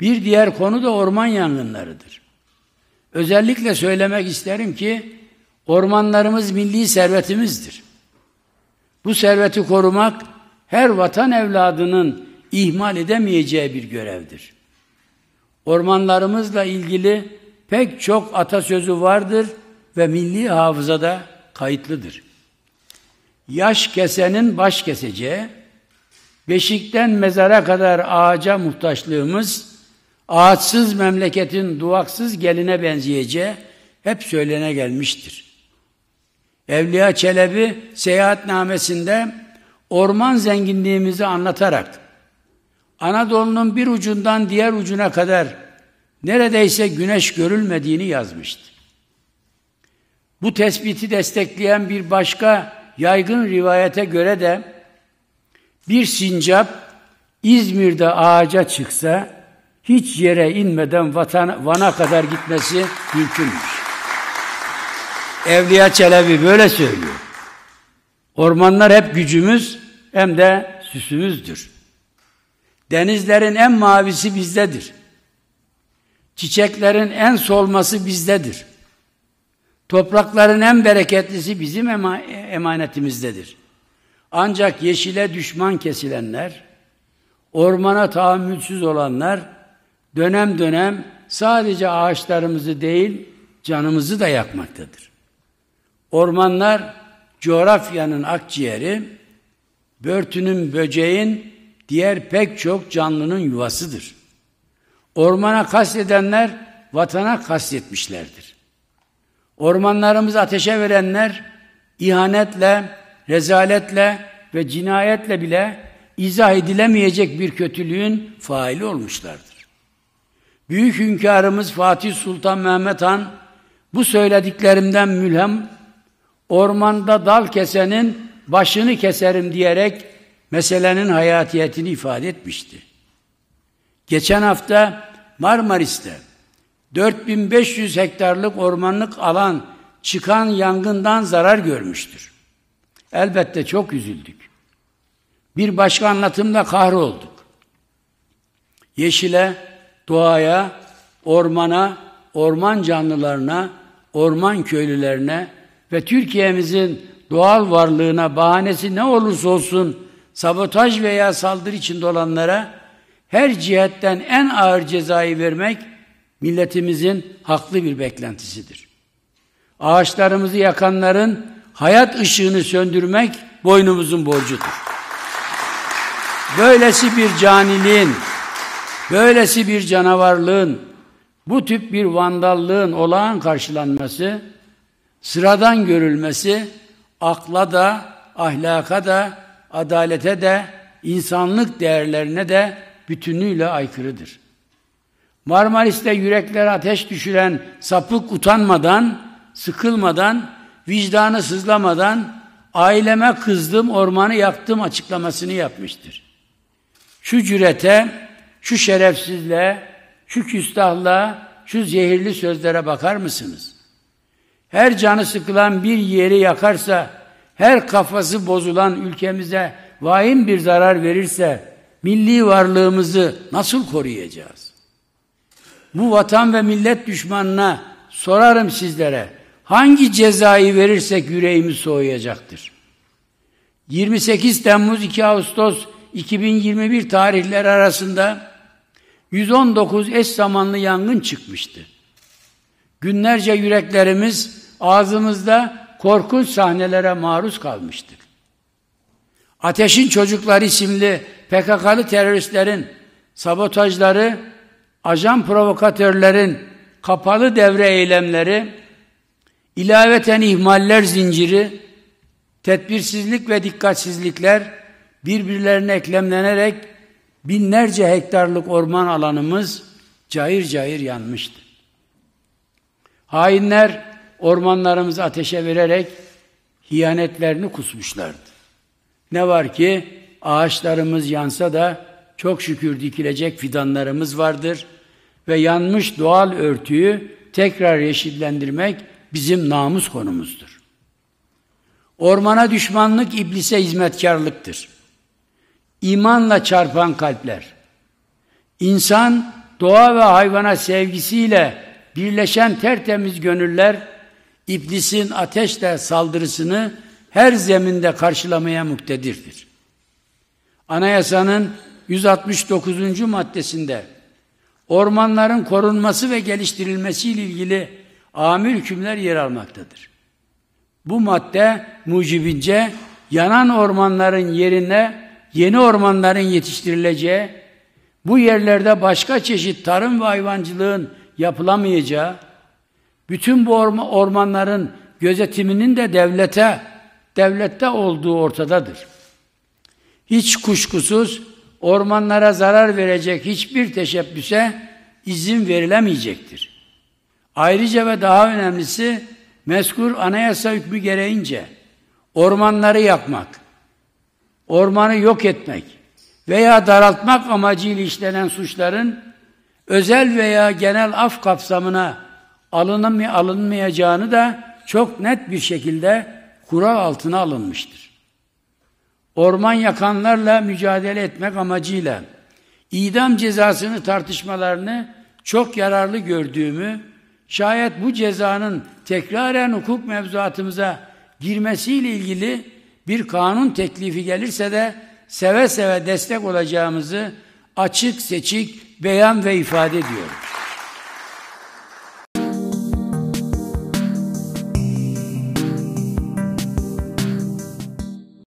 Bir diğer konu da orman yangınlarıdır. Özellikle söylemek isterim ki ormanlarımız milli servetimizdir. Bu serveti korumak her vatan evladının ihmal edemeyeceği bir görevdir. Ormanlarımızla ilgili pek çok atasözü vardır ve milli hafızada kayıtlıdır. Yaş kesenin baş keseceği, beşikten mezara kadar ağaca muhtaçlığımız ağaçsız memleketin duvaksız geline benzeyeceği hep söylene gelmiştir. Evliya Çelebi seyahatnamesinde orman zenginliğimizi anlatarak Anadolu'nun bir ucundan diğer ucuna kadar neredeyse güneş görülmediğini yazmıştı. Bu tespiti destekleyen bir başka yaygın rivayete göre de bir sincap İzmir'de ağaca çıksa hiç yere inmeden vatan, Van'a kadar gitmesi mümkünmüş. Evliya Çelebi böyle söylüyor. Ormanlar hep gücümüz hem de süsümüzdür. Denizlerin en mavisi bizdedir. Çiçeklerin en solması bizdedir. Toprakların en bereketlisi bizim emanetimizdedir. Ancak yeşile düşman kesilenler, ormana tahammülsüz olanlar, dönem dönem sadece ağaçlarımızı değil canımızı da yakmaktadır. Ormanlar coğrafyanın akciğeri, börtünün böceğin, diğer pek çok canlının yuvasıdır. Ormana kastedenler vatana kastetmişlerdir. Ormanlarımızı ateşe verenler ihanetle, rezaletle ve cinayetle bile izah edilemeyecek bir kötülüğün faili olmuşlardır. Büyük hünkârımız Fatih Sultan Mehmet Han bu söylediklerimden mülhem ormanda dal kesenin başını keserim diyerek meselenin hayatiyetini ifade etmişti. Geçen hafta Marmaris'te 4500 hektarlık ormanlık alan çıkan yangından zarar görmüştür. Elbette çok üzüldük. Bir başka anlatımla kahrolduk. Yeşile, doğaya, ormana, orman canlılarına, orman köylülerine ve Türkiye'mizin doğal varlığına bahanesi ne olursa olsun sabotaj veya saldırı içinde olanlara her cihetten en ağır cezayı vermek milletimizin haklı bir beklentisidir. Ağaçlarımızı yakanların hayat ışığını söndürmek boynumuzun borcudur. Böylesi bir caniliğin Böylesi bir canavarlığın, bu tip bir vandallığın olağan karşılanması, sıradan görülmesi, akla da, ahlaka da, adalete de, insanlık değerlerine de bütünüyle aykırıdır. Marmaris'te yüreklere ateş düşüren sapık utanmadan, sıkılmadan, vicdanı sızlamadan aileme kızdım, ormanı yaktım açıklamasını yapmıştır. Şu cürete şu şerefsizle, şu küstahla, şu zehirli sözlere bakar mısınız? Her canı sıkılan bir yeri yakarsa, her kafası bozulan ülkemize vahim bir zarar verirse, milli varlığımızı nasıl koruyacağız? Bu vatan ve millet düşmanına sorarım sizlere, hangi cezayı verirsek yüreğimiz soğuyacaktır. 28 Temmuz 2 Ağustos 2021 tarihler arasında 119 eş zamanlı yangın çıkmıştı. Günlerce yüreklerimiz ağzımızda korkunç sahnelere maruz kalmıştık. Ateşin Çocukları isimli PKK'lı teröristlerin sabotajları, ajan provokatörlerin kapalı devre eylemleri, ilaveten ihmaller zinciri, tedbirsizlik ve dikkatsizlikler, birbirlerine eklemlenerek binlerce hektarlık orman alanımız cayır cayır yanmıştı. Hainler ormanlarımızı ateşe vererek hiyanetlerini kusmuşlardı. Ne var ki ağaçlarımız yansa da çok şükür dikilecek fidanlarımız vardır ve yanmış doğal örtüyü tekrar yeşillendirmek bizim namus konumuzdur. Ormana düşmanlık iblise hizmetkarlıktır imanla çarpan kalpler. İnsan doğa ve hayvana sevgisiyle birleşen tertemiz gönüller iblisin ateşle saldırısını her zeminde karşılamaya muktedirdir. Anayasanın 169. maddesinde ormanların korunması ve geliştirilmesi ile ilgili amir hükümler yer almaktadır. Bu madde mucibince yanan ormanların yerine yeni ormanların yetiştirileceği, bu yerlerde başka çeşit tarım ve hayvancılığın yapılamayacağı, bütün bu ormanların gözetiminin de devlete, devlette olduğu ortadadır. Hiç kuşkusuz ormanlara zarar verecek hiçbir teşebbüse izin verilemeyecektir. Ayrıca ve daha önemlisi mezkur anayasa hükmü gereğince ormanları yakmak, ormanı yok etmek veya daraltmak amacıyla işlenen suçların özel veya genel af kapsamına alınmay alınmayacağını da çok net bir şekilde kural altına alınmıştır. Orman yakanlarla mücadele etmek amacıyla idam cezasını tartışmalarını çok yararlı gördüğümü, şayet bu cezanın tekraren hukuk mevzuatımıza girmesiyle ilgili bir kanun teklifi gelirse de seve seve destek olacağımızı açık seçik beyan ve ifade ediyoruz.